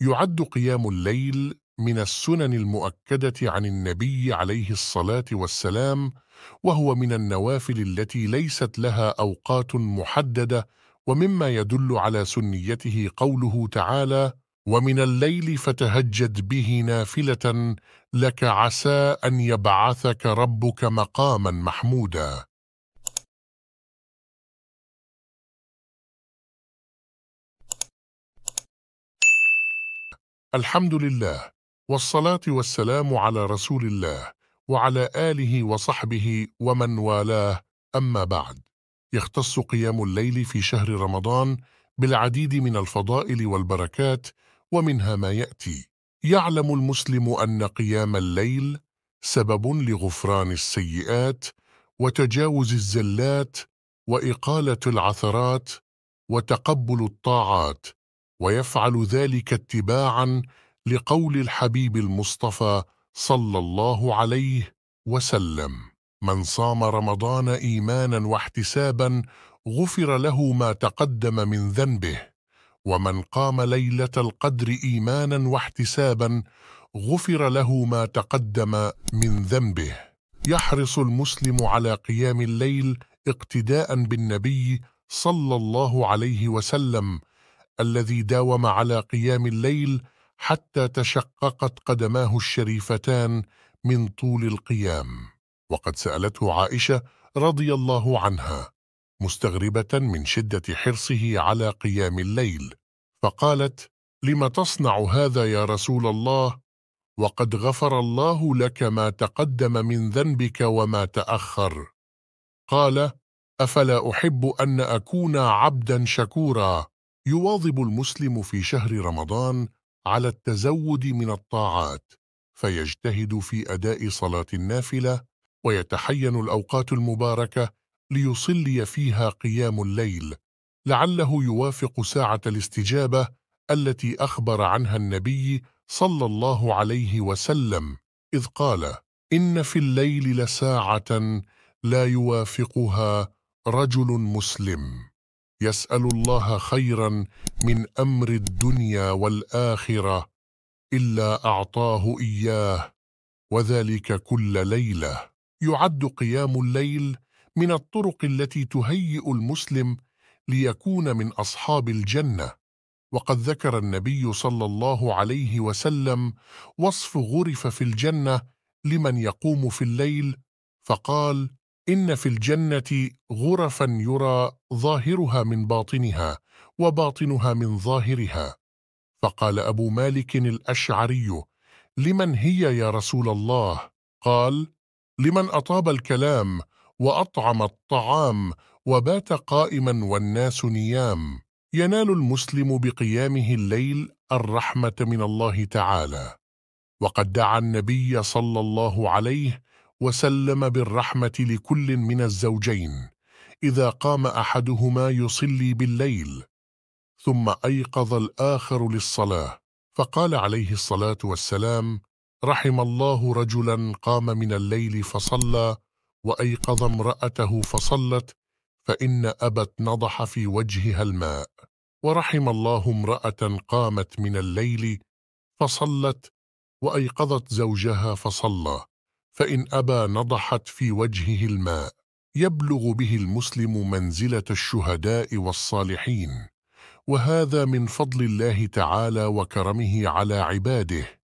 يعد قيام الليل من السنن المؤكدة عن النبي عليه الصلاة والسلام وهو من النوافل التي ليست لها أوقات محددة ومما يدل على سنيته قوله تعالى ومن الليل فتهجد به نافلة لك عسى أن يبعثك ربك مقاما محمودا الحمد لله والصلاة والسلام على رسول الله وعلى آله وصحبه ومن والاه أما بعد يختص قيام الليل في شهر رمضان بالعديد من الفضائل والبركات ومنها ما يأتي يعلم المسلم أن قيام الليل سبب لغفران السيئات وتجاوز الزلات وإقالة العثرات وتقبل الطاعات ويفعل ذلك اتباعا لقول الحبيب المصطفى صلى الله عليه وسلم من صام رمضان ايمانا واحتسابا غفر له ما تقدم من ذنبه ومن قام ليله القدر ايمانا واحتسابا غفر له ما تقدم من ذنبه يحرص المسلم على قيام الليل اقتداء بالنبي صلى الله عليه وسلم الذي داوم على قيام الليل حتى تشققت قدماه الشريفتان من طول القيام وقد سالته عائشه رضي الله عنها مستغربه من شده حرصه على قيام الليل فقالت لم تصنع هذا يا رسول الله وقد غفر الله لك ما تقدم من ذنبك وما تاخر قال افلا احب ان اكون عبدا شكورا يواظب المسلم في شهر رمضان على التزود من الطاعات فيجتهد في اداء صلاه النافله ويتحين الاوقات المباركه ليصلي فيها قيام الليل لعله يوافق ساعه الاستجابه التي اخبر عنها النبي صلى الله عليه وسلم اذ قال ان في الليل لساعه لا يوافقها رجل مسلم يسال الله خيرا من امر الدنيا والاخره الا اعطاه اياه وذلك كل ليله يعد قيام الليل من الطرق التي تهيئ المسلم ليكون من اصحاب الجنه وقد ذكر النبي صلى الله عليه وسلم وصف غرف في الجنه لمن يقوم في الليل فقال إن في الجنة غرفا يرى ظاهرها من باطنها وباطنها من ظاهرها فقال أبو مالك الأشعري لمن هي يا رسول الله؟ قال لمن أطاب الكلام وأطعم الطعام وبات قائما والناس نيام ينال المسلم بقيامه الليل الرحمة من الله تعالى وقد دعا النبي صلى الله عليه وسلم بالرحمة لكل من الزوجين إذا قام أحدهما يصلي بالليل ثم أيقظ الآخر للصلاة فقال عليه الصلاة والسلام رحم الله رجلا قام من الليل فصلى وأيقظ امرأته فصلت فإن أبت نضح في وجهها الماء ورحم الله امرأة قامت من الليل فصلت وأيقظت زوجها فصلى فإن أبى نضحت في وجهه الماء يبلغ به المسلم منزلة الشهداء والصالحين وهذا من فضل الله تعالى وكرمه على عباده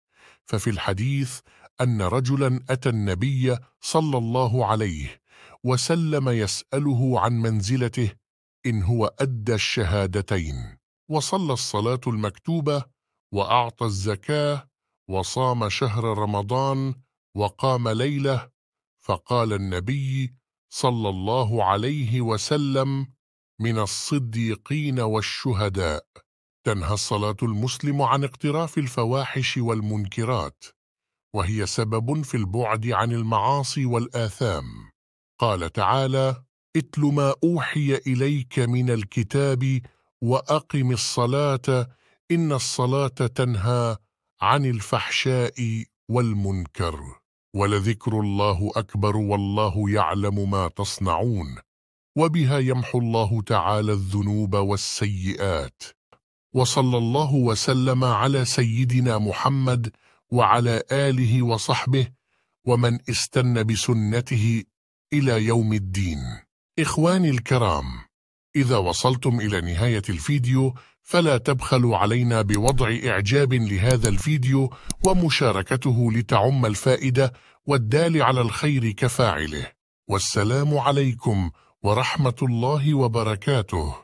ففي الحديث أن رجلا أتى النبي صلى الله عليه وسلم يسأله عن منزلته إن هو أدى الشهادتين وصلى الصلاة المكتوبة وأعطى الزكاة وصام شهر رمضان وقام ليله فقال النبي صلى الله عليه وسلم من الصديقين والشهداء تنهى الصلاه المسلم عن اقتراف الفواحش والمنكرات وهي سبب في البعد عن المعاصي والاثام قال تعالى اتل ما اوحي اليك من الكتاب واقم الصلاه ان الصلاه تنهى عن الفحشاء والمنكر ولذكر الله أكبر والله يعلم ما تصنعون وبها يمحو الله تعالى الذنوب والسيئات وصلى الله وسلم على سيدنا محمد وعلى آله وصحبه ومن استن بسنته إلى يوم الدين إخواني الكرام إذا وصلتم إلى نهاية الفيديو فلا تبخلوا علينا بوضع إعجاب لهذا الفيديو ومشاركته لتعم الفائدة والدال على الخير كفاعله والسلام عليكم ورحمة الله وبركاته